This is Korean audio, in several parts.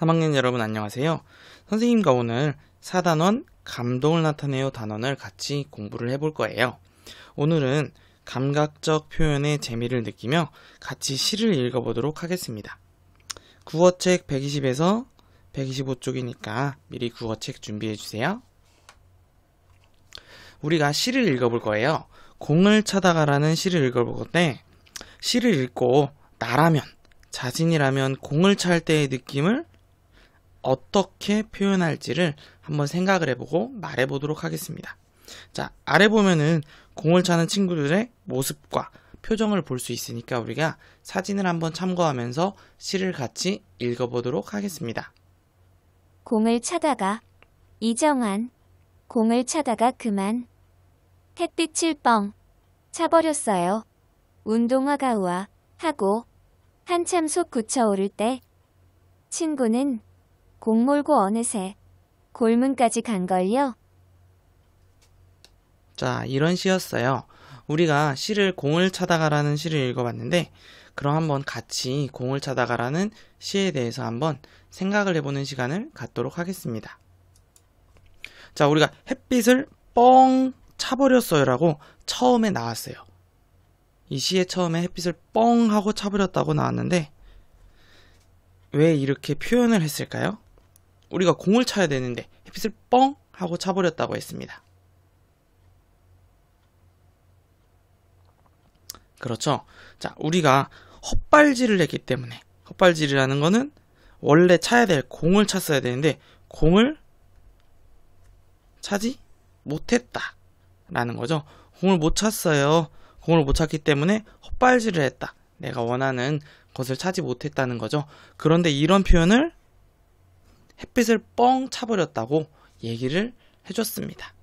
3학년 여러분 안녕하세요. 선생님과 오늘 4단원 감동을 나타내요 단원을 같이 공부를 해볼 거예요. 오늘은 감각적 표현의 재미를 느끼며 같이 시를 읽어보도록 하겠습니다. 구어책 120에서 125쪽이니까 미리 구어책 준비해주세요. 우리가 시를 읽어볼 거예요. 공을 쳐다가라는 시를 읽어볼 건데, 시를 읽고 나라면, 자신이라면 공을 찰 때의 느낌을 어떻게 표현할지를 한번 생각을 해보고 말해보도록 하겠습니다. 자, 아래 보면은 공을 차는 친구들의 모습과 표정을 볼 수 있으니까 우리가 사진을 한번 참고하면서 시를 같이 읽어보도록 하겠습니다. 공을 차다가 이정한 공을 차다가 그만 햇빛을 뻥 차버렸어요. 운동화가 우와 하고 한참 속 굳혀오를 때 친구는 공몰고 어느새 골문까지 간걸요. 자, 이런 시였어요. 우리가 시를 공을 찾아가라는 시를 읽어봤는데, 그럼 한번 같이 공을 찾아가라는 시에 대해서 한번 생각을 해보는 시간을 갖도록 하겠습니다. 자, 우리가 햇빛을 뻥 차버렸어요라고 처음에 나왔어요. 이시에 처음에 햇빛을 뻥 하고 차버렸다고 나왔는데, 왜 이렇게 표현을 했을까요? 우리가 공을 차야 되는데 햇빛을 뻥 하고 차버렸다고 했습니다. 그렇죠. 자, 우리가 헛발질을 했기 때문에 헛발질이라는 거는 원래 차야 될 공을 찼어야 되는데 공을 차지 못했다 라는 거죠. 공을 못 찼어요. 공을 못 찼기 때문에 헛발질을 했다. 내가 원하는 것을 차지 못했다는 거죠. 그런데 이런 표현을 햇빛을 뻥 차버렸다고 얘기를 해줬습니다.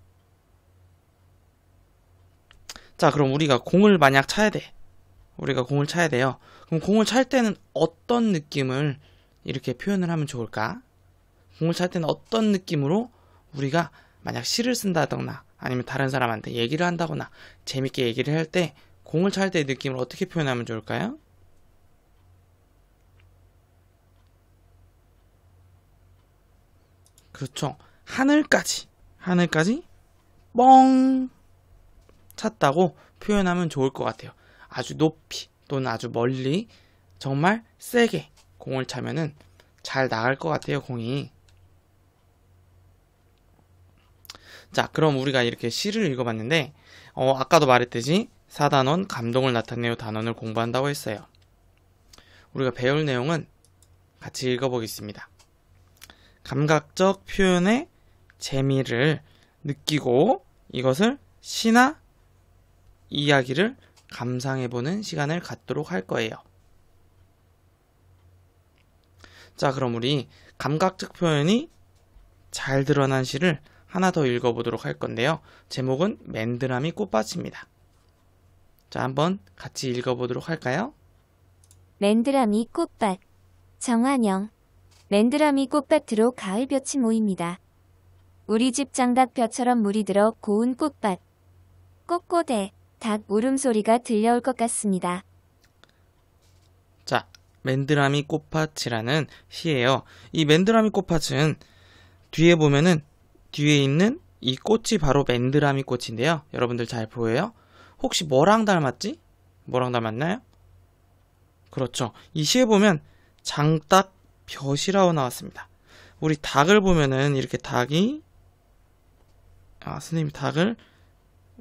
자, 그럼 우리가 공을 만약 차야 돼. 우리가 공을 차야 돼요. 그럼 공을 찰 때는 어떤 느낌을 이렇게 표현을 하면 좋을까? 공을 찰 때는 어떤 느낌으로 우리가 만약 시를 쓴다거나 아니면 다른 사람한테 얘기를 한다거나 재밌게 얘기를 할 때 공을 찰 때의 느낌을 어떻게 표현하면 좋을까요? 그렇죠. 하늘까지, 하늘까지 뻥 찼다고 표현하면 좋을 것 같아요. 아주 높이 또는 아주 멀리 정말 세게 공을 차면은 잘 나갈 것 같아요, 공이. 자, 그럼 우리가 이렇게 시를 읽어봤는데, 어, 아까도 말했듯이 4단원 감동을 나타내요 단원을 공부한다고 했어요. 우리가 배울 내용은 같이 읽어보겠습니다. 감각적 표현의 재미를 느끼고 이것을 시나 이야기를 감상해보는 시간을 갖도록 할 거예요. 자, 그럼 우리 감각적 표현이 잘 드러난 시를 하나 더 읽어보도록 할 건데요. 제목은 맨드람이 꽃밭입니다. 자, 한번 같이 읽어보도록 할까요? 맨드람이 꽃밭 정한영 맨드라미 꽃밭으로 가을볕이 모입니다. 우리 집 장닭벼처럼 물이 들어 고운 꽃밭. 꽃꼬대닭 울음소리가 들려올 것 같습니다. 자, 맨드라미 꽃밭이라는 시예요. 이 맨드라미 꽃밭은 뒤에 보면은 뒤에 있는 이 꽃이 바로 맨드라미 꽃인데요. 여러분들 잘 보여요? 혹시 뭐랑 닮았지? 뭐랑 닮았나요? 그렇죠. 이 시에 보면 장닭 벼시라고 나왔습니다. 우리 닭을 보면은 이렇게 닭이 아 선생님 닭을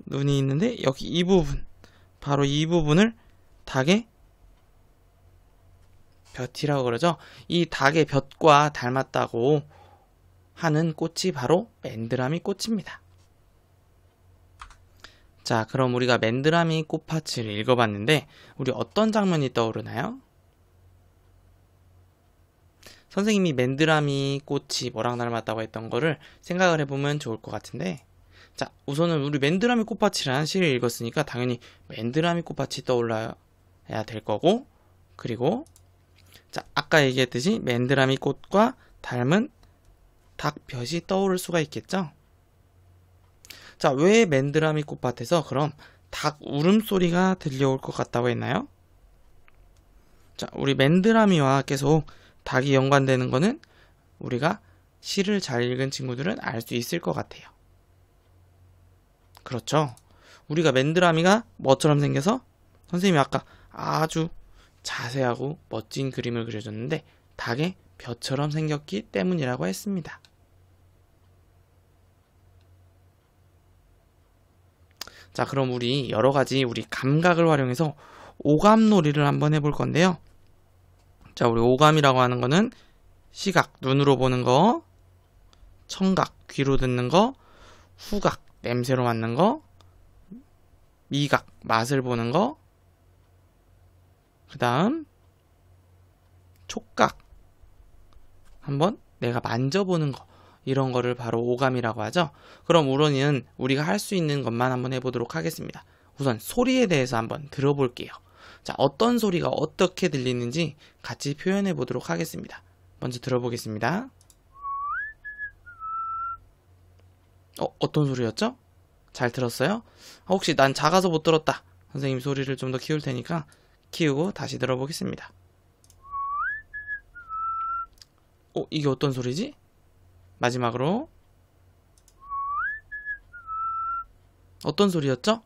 눈이 있는데 여기 이 부분 바로 이 부분을 닭의 볕이라고 그러죠. 이 닭의 볕과 닮았다고 하는 꽃이 바로 맨드라미 꽃입니다. 자, 그럼 우리가 맨드라미 꽃밭을 읽어봤는데 우리 어떤 장면이 떠오르나요? 선생님이 맨드라미 꽃이 뭐랑 닮았다고 했던 거를 생각을 해보면 좋을 것 같은데 자 우선은 우리 맨드라미 꽃밭이라는 시를 읽었으니까 당연히 맨드라미 꽃밭이 떠올라야 될 거고 그리고 자 아까 얘기했듯이 맨드라미 꽃과 닮은 닭볕이 떠오를 수가 있겠죠 자왜 맨드라미 꽃밭에서 그럼 닭 울음소리가 들려올 것 같다고 했나요? 자, 우리 맨드라미와 계속 닭이 연관되는 거는 우리가 시를 잘 읽은 친구들은 알 수 있을 것 같아요. 그렇죠. 우리가 맨드라미가 뭐처럼 생겨서 선생님이 아까 아주 자세하고 멋진 그림을 그려줬는데 닭의 벼처럼 생겼기 때문이라고 했습니다. 자, 그럼 우리 여러 가지 우리 감각을 활용해서 오감놀이를 한번 해볼 건데요. 자, 우리 오감이라고 하는 거는 시각, 눈으로 보는 거, 청각, 귀로 듣는 거, 후각, 냄새로 맡는 거, 미각, 맛을 보는 거, 그 다음, 촉각, 한번 내가 만져보는 거, 이런 거를 바로 오감이라고 하죠. 그럼 우론이는 우리가 할 수 있는 것만 한번 해보도록 하겠습니다. 우선 소리에 대해서 한번 들어볼게요. 자, 어떤 소리가 어떻게 들리는지 같이 표현해 보도록 하겠습니다. 먼저 들어보겠습니다. 어, 어떤 소리였죠? 잘 들었어요? 어, 혹시 난 작아서 못 들었다. 선생님 소리를 좀 더 키울 테니까 키우고 다시 들어보겠습니다. 어, 이게 어떤 소리지? 마지막으로 어떤 소리였죠?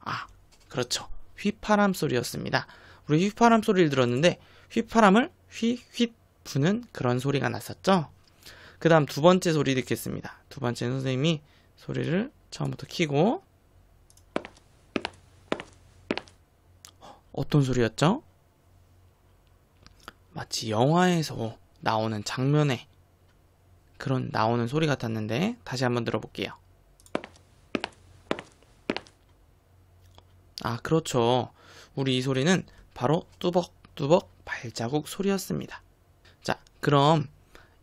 아, 그렇죠. 휘파람 소리였습니다. 우리 휘파람 소리를 들었는데 휘파람을 휘휙 부는 그런 소리가 났었죠. 그 다음 두 번째 소리 듣겠습니다. 두 번째는 선생님이 소리를 처음부터 키고 어떤 소리였죠? 마치 영화에서 나오는 장면에 그런 나오는 소리 같았는데 다시 한번 들어볼게요. 아, 그렇죠. 우리 이 소리는 바로 뚜벅뚜벅 발자국 소리였습니다. 자, 그럼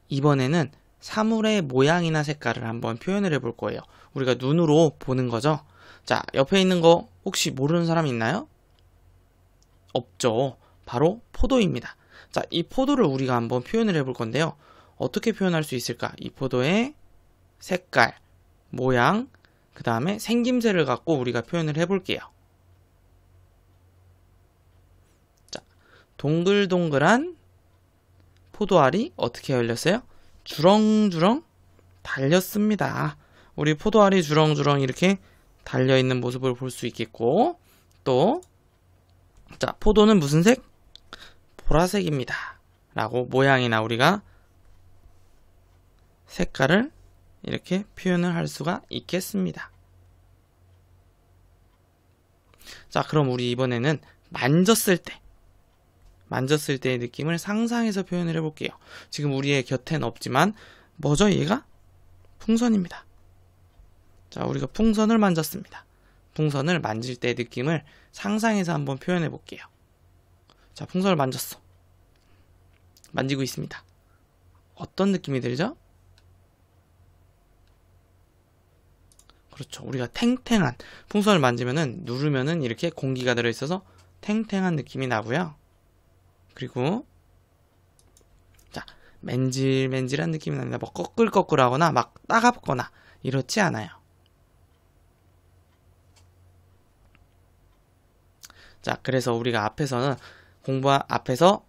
이번에는 사물의 모양이나 색깔을 한번 표현을 해 볼 거예요. 우리가 눈으로 보는 거죠. 자, 옆에 있는 거 혹시 모르는 사람 있나요? 없죠. 바로 포도입니다. 자, 이 포도를 우리가 한번 표현을 해 볼 건데요. 어떻게 표현할 수 있을까? 이 포도의 색깔, 모양, 그 다음에 생김새를 갖고 우리가 표현을 해볼게요. 동글동글한 포도알이 어떻게 열렸어요? 주렁주렁 달렸습니다. 우리 포도알이 주렁주렁 이렇게 달려있는 모습을 볼 수 있겠고 또 자, 포도는 무슨 색? 보라색입니다. 라고 모양이나 우리가 색깔을 이렇게 표현을 할 수가 있겠습니다. 자, 그럼 우리 이번에는 만졌을 때 만졌을 때의 느낌을 상상해서 표현을 해볼게요. 지금 우리의 곁엔 없지만 뭐죠 얘가? 풍선입니다. 자, 우리가 풍선을 만졌습니다. 풍선을 만질 때의 느낌을 상상해서 한번 표현해 볼게요. 자, 풍선을 만졌어. 만지고 있습니다. 어떤 느낌이 들죠? 그렇죠. 우리가 탱탱한 풍선을 만지면은 누르면은 이렇게 공기가 들어 있어서 탱탱한 느낌이 나고요. 그리고 자 맨질맨질한 느낌이 납니다. 뭐 꺼끌꺼끌하거나 막 따갑거나 이렇지 않아요. 자 그래서 우리가 앞에서는 공부 앞에서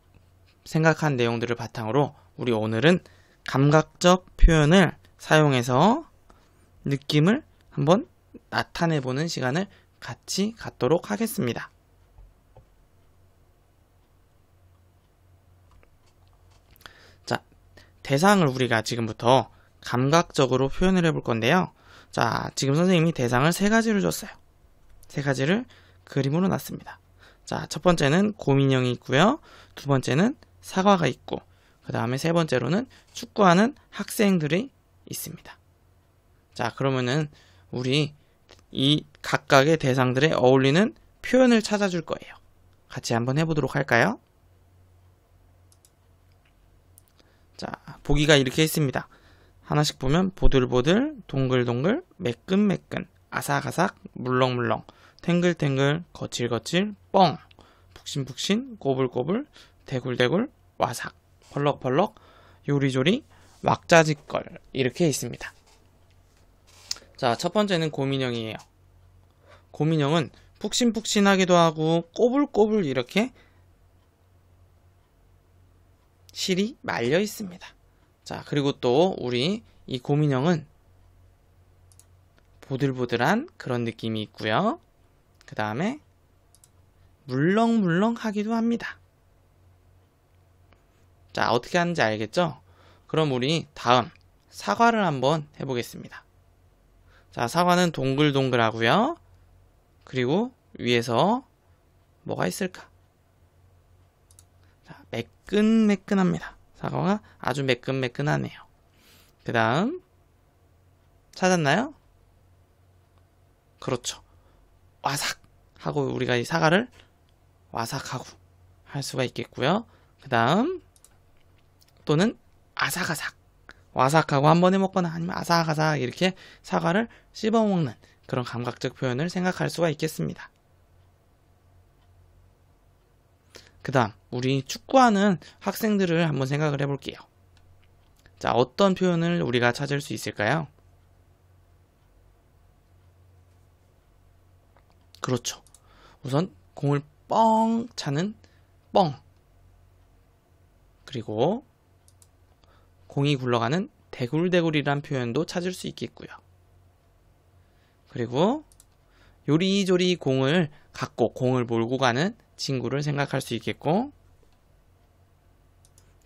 생각한 내용들을 바탕으로 우리 오늘은 감각적 표현을 사용해서 느낌을 한번 나타내보는 시간을 같이 갖도록 하겠습니다. 대상을 우리가 지금부터 감각적으로 표현을 해볼 건데요. 자, 지금 선생님이 대상을 세가지로 줬어요. 세 가지를 그림으로 놨습니다. 자, 첫 번째는 고민형이 있고요. 두 번째는 사과가 있고, 그 다음에 세 번째로는 축구하는 학생들이 있습니다. 자, 그러면은 우리 이 각각의 대상들에 어울리는 표현을 찾아줄 거예요. 같이 한번 해보도록 할까요? 보기가 이렇게 있습니다. 하나씩 보면 보들보들, 동글동글, 매끈매끈, 아삭아삭, 물렁물렁, 탱글탱글, 거칠거칠, 뻥, 푹신푹신, 꼬불꼬불, 대굴대굴, 와삭, 펄럭펄럭, 요리조리, 왁자지껄 이렇게 있습니다. 자, 첫 번째는 고민형이에요. 고민형은 푹신푹신하기도 하고 꼬불꼬불 이렇게 실이 말려 있습니다. 자, 그리고 또 우리 이 고민형은 보들보들한 그런 느낌이 있고요. 그 다음에 물렁물렁하기도 합니다. 자, 어떻게 하는지 알겠죠? 그럼 우리 다음 사과를 한번 해보겠습니다. 자, 사과는 동글동글하고요. 그리고 위에서 뭐가 있을까? 자, 매끈매끈합니다. 사과가 아주 매끈매끈하네요. 그 다음 찾았나요? 그렇죠. 와삭 하고 우리가 이 사과를 와삭하고 할 수가 있겠고요. 그 다음 또는 아삭아삭 와삭하고 한 번에 먹거나 아니면 아삭아삭 이렇게 사과를 씹어 먹는 그런 감각적 표현을 생각할 수가 있겠습니다. 그 다음 우리 축구하는 학생들을 한번 생각을 해볼게요. 자, 어떤 표현을 우리가 찾을 수 있을까요? 그렇죠. 우선 공을 뻥 차는 뻥. 그리고 공이 굴러가는 대굴대굴이란 표현도 찾을 수 있겠고요. 그리고 요리조리 공을 갖고 공을 몰고 가는 친구를 생각할 수 있겠고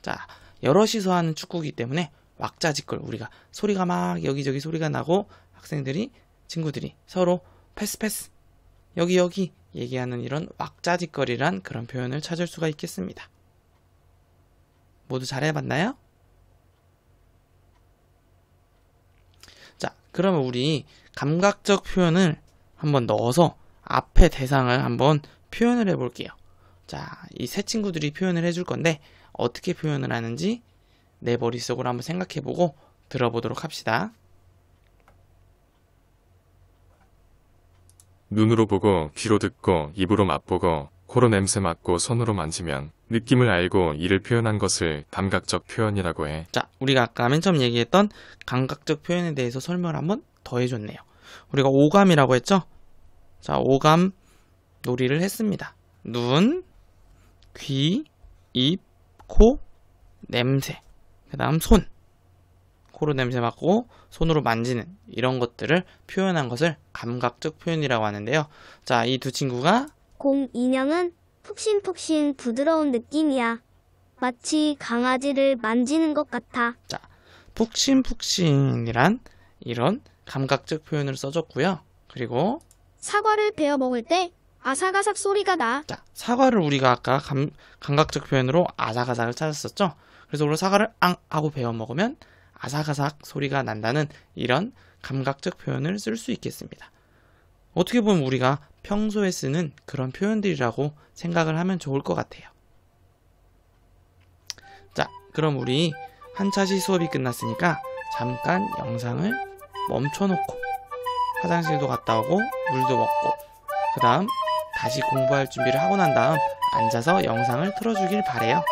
자, 여럿이서 하는 축구이기 때문에 왁자지껄 우리가 소리가 막 여기저기 소리가 나고 학생들이 친구들이 서로 패스 패스 여기 여기 얘기하는 이런 왁자지껄이란 그런 표현을 찾을 수가 있겠습니다. 모두 잘 해봤나요? 자, 그러면 우리 감각적 표현을 한번 넣어서 앞에 대상을 한번 표현을 해볼게요. 자, 이 세 친구들이 표현을 해줄 건데 어떻게 표현을 하는지 내 머릿속으로 한번 생각해보고 들어보도록 합시다. 눈으로 보고 귀로 듣고 입으로 맛보고 코로 냄새 맡고 손으로 만지면 느낌을 알고 이를 표현한 것을 감각적 표현이라고 해. 자, 우리가 아까 맨 처음 얘기했던 감각적 표현에 대해서 설명을 한번 더 해줬네요. 우리가 오감이라고 했죠? 자, 오감 놀이를 했습니다. 눈, 귀, 입, 코, 냄새, 그 다음 손. 코로 냄새 맡고 손으로 만지는 이런 것들을 표현한 것을 감각적 표현이라고 하는데요. 자, 이 두 친구가 공 인형은 푹신푹신 부드러운 느낌이야. 마치 강아지를 만지는 것 같아. 자, 푹신푹신이란 이런 감각적 표현을 써줬고요. 그리고 사과를 베어 먹을 때 아삭아삭 소리가 나. 자, 사과를 우리가 아까 감, 감각적 표현으로 아삭아삭을 찾았었죠. 그래서 오늘 사과를 앙 하고 베어 먹으면 아삭아삭 소리가 난다는 이런 감각적 표현을 쓸 수 있겠습니다. 어떻게 보면 우리가 평소에 쓰는 그런 표현들이라고 생각을 하면 좋을 것 같아요. 자, 그럼 우리 한차시 수업이 끝났으니까 잠깐 영상을 멈춰놓고 화장실도 갔다 오고 물도 먹고 그 다음 다시 공부할 준비를 하고 난 다음 앉아서 영상을 틀어주길 바래요.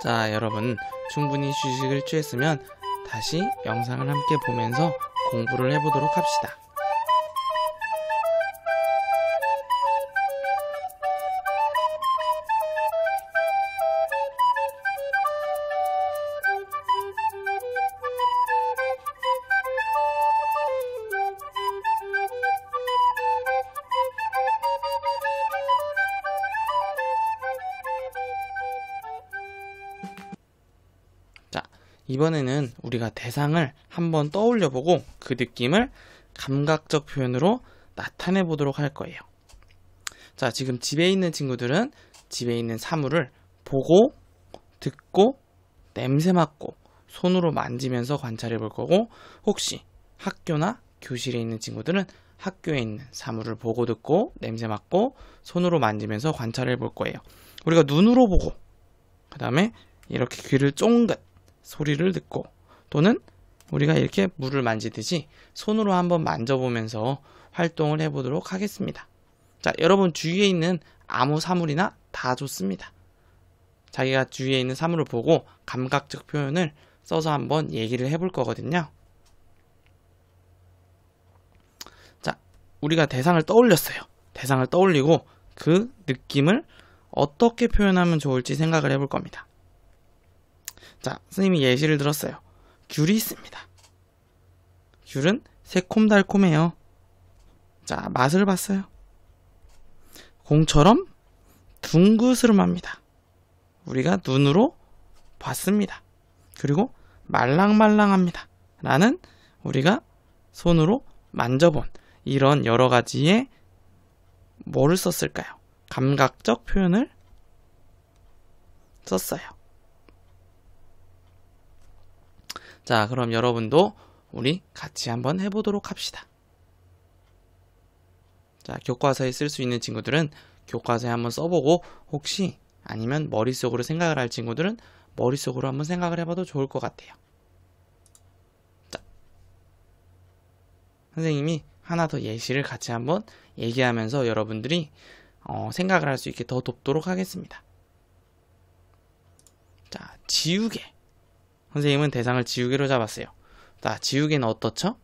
자, 여러분 충분히 휴식을 취했으면 다시 영상을 함께 보면서 공부를 해보도록 합시다. 이번에는 우리가 대상을 한번 떠올려 보고 그 느낌을 감각적 표현으로 나타내 보도록 할 거예요. 자, 지금 집에 있는 친구들은 집에 있는 사물을 보고, 듣고, 냄새 맡고, 손으로 만지면서 관찰해 볼 거고, 혹시 학교나 교실에 있는 친구들은 학교에 있는 사물을 보고 듣고 냄새 맡고 손으로 만지면서 관찰해 볼 거예요. 우리가 눈으로 보고 그 다음에 이렇게 귀를 쫑긋 소리를 듣고 또는 우리가 이렇게 물을 만지듯이 손으로 한번 만져보면서 활동을 해보도록 하겠습니다. 자, 여러분 주위에 있는 아무 사물이나 다 좋습니다. 자기가 주위에 있는 사물을 보고 감각적 표현을 써서 한번 얘기를 해볼 거거든요. 자, 우리가 대상을 떠올렸어요. 대상을 떠올리고 그 느낌을 어떻게 표현하면 좋을지 생각을 해볼 겁니다. 자, 생님이 예시를 들었어요. 귤이 있습니다. 귤은 새콤달콤해요. 자, 맛을 봤어요. 공처럼 둥그스름합니다. 우리가 눈으로 봤습니다. 그리고 말랑말랑합니다. 라는 우리가 손으로 만져본 이런 여러 가지의 뭐를 썼을까요? 감각적 표현을 썼어요. 자, 그럼 여러분도 우리 같이 한번 해보도록 합시다. 자, 교과서에 쓸 수 있는 친구들은 교과서에 한번 써보고 혹시 아니면 머릿속으로 생각을 할 친구들은 머릿속으로 한번 생각을 해봐도 좋을 것 같아요. 자, 선생님이 하나 더 예시를 같이 한번 얘기하면서 여러분들이 어, 생각을 할 수 있게 더 돕도록 하겠습니다. 자, 지우개. 선생님은 대상을 지우개로 잡았어요. 자, 지우개는 어떻죠?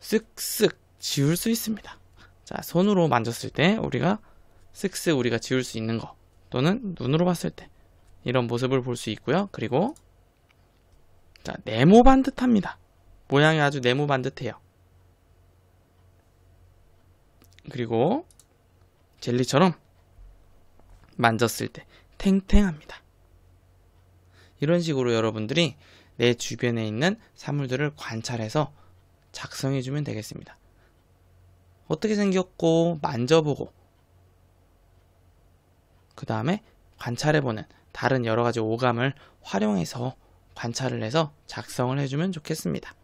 쓱쓱 지울 수 있습니다. 자, 손으로 만졌을 때 우리가 쓱쓱 우리가 지울 수 있는 거 또는 눈으로 봤을 때 이런 모습을 볼 수 있고요. 그리고 자, 네모 반듯합니다. 모양이 아주 네모 반듯해요. 그리고 젤리처럼 만졌을 때 탱탱합니다. 이런 식으로 여러분들이 내 주변에 있는 사물들을 관찰해서 작성해 주면 되겠습니다. 어떻게 생겼고 만져보고 그 다음에 관찰해보는 다른 여러 가지 오감을 활용해서 관찰을 해서 작성을 해주면 좋겠습니다.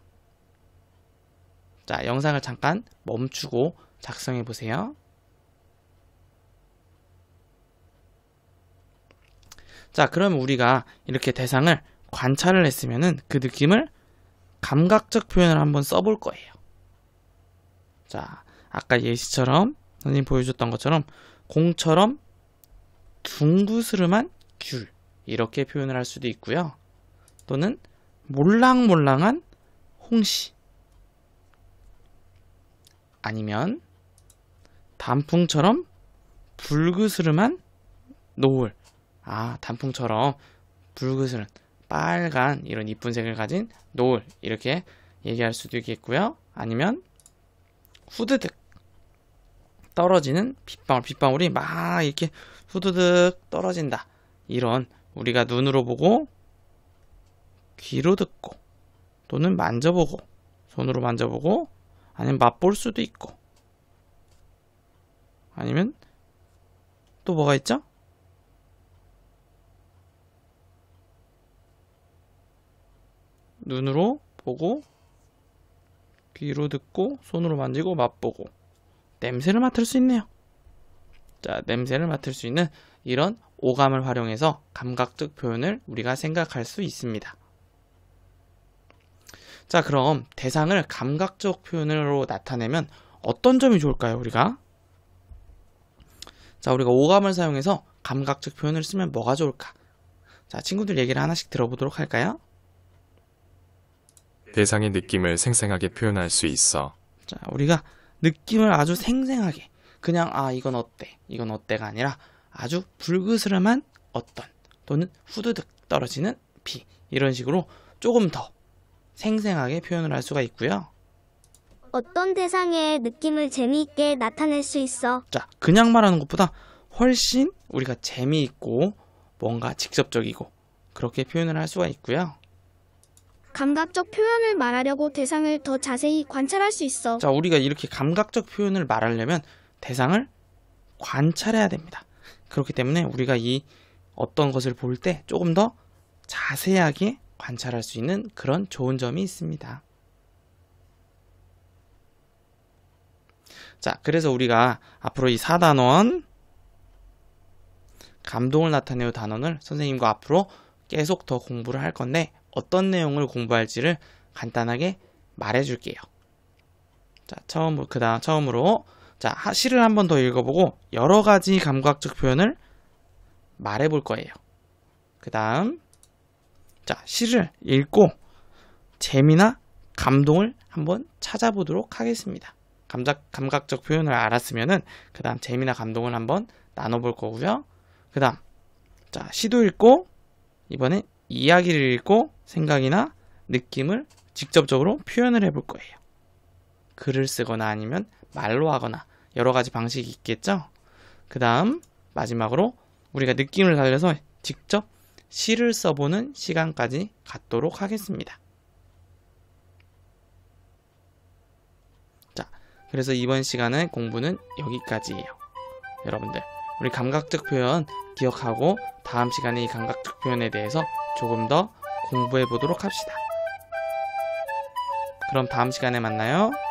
자, 영상을 잠깐 멈추고 작성해 보세요. 자, 그럼 우리가 이렇게 대상을 관찰을 했으면은 그 느낌을 감각적 표현을 한번 써볼 거예요. 자, 아까 예시처럼 선생님 보여줬던 것처럼 공처럼 둥그스름한 귤 이렇게 표현을 할 수도 있고요. 또는 몰랑몰랑한 홍시 아니면 단풍처럼 붉으스름한 노을 아, 단풍처럼 붉은 빨간 이런 이쁜 색을 가진 노을 이렇게 얘기할 수도 있겠고요. 아니면 후드득 떨어지는 빗방울 빗방울이 막 이렇게 후드득 떨어진다. 이런 우리가 눈으로 보고 귀로 듣고 또는 만져보고 손으로 만져보고 아니면 맛볼 수도 있고 아니면 또 뭐가 있죠? 눈으로 보고 귀로 듣고 손으로 만지고 맛보고 냄새를 맡을 수 있네요. 자, 냄새를 맡을 수 있는 이런 오감을 활용해서 감각적 표현을 우리가 생각할 수 있습니다. 자, 그럼 대상을 감각적 표현으로 나타내면 어떤 점이 좋을까요, 우리가? 자, 우리가 오감을 사용해서 감각적 표현을 쓰면 뭐가 좋을까? 자, 친구들 얘기를 하나씩 들어보도록 할까요? 대상의 느낌을 생생하게 표현할 수 있어. 자, 우리가 느낌을 아주 생생하게 그냥 아 이건 어때 이건 어때가 아니라 아주 불그스름한 어떤 또는 후드득 떨어지는 비 이런 식으로 조금 더 생생하게 표현을 할 수가 있고요. 어떤 대상의 느낌을 재미있게 나타낼 수 있어. 자, 그냥 말하는 것보다 훨씬 우리가 재미있고 뭔가 직접적이고 그렇게 표현을 할 수가 있고요. 감각적 표현을 말하려고 대상을 더 자세히 관찰할 수 있어. 자, 우리가 이렇게 감각적 표현을 말하려면 대상을 관찰해야 됩니다. 그렇기 때문에 우리가 이 어떤 것을 볼 때 조금 더 자세하게 관찰할 수 있는 그런 좋은 점이 있습니다. 자, 그래서 우리가 앞으로 이 4단원 감동을 나타내는 단원을 선생님과 앞으로 계속 더 공부를 할 건데 어떤 내용을 공부할지를 간단하게 말해줄게요. 자, 처음으로, 그 다음, 처음으로, 자, 시를 한 번 더 읽어보고 여러 가지 감각적 표현을 말해볼 거예요. 그 다음, 자, 시를 읽고 재미나 감동을 한 번 찾아보도록 하겠습니다. 감각, 감각적 표현을 알았으면은, 그 다음 재미나 감동을 한 번 나눠볼 거고요. 그 다음, 자, 시도 읽고, 이번엔 이야기를 읽고, 생각이나 느낌을 직접적으로 표현을 해볼 거예요. 글을 쓰거나 아니면 말로 하거나 여러 가지 방식이 있겠죠? 그 다음 마지막으로 우리가 느낌을 살려서 직접 시를 써보는 시간까지 갖도록 하겠습니다. 자, 그래서 이번 시간의 공부는 여기까지예요. 여러분들, 우리 감각적 표현 기억하고 다음 시간에 이 감각적 표현에 대해서 조금 더 공부해 보도록 합시다. 그럼 다음 시간에 만나요.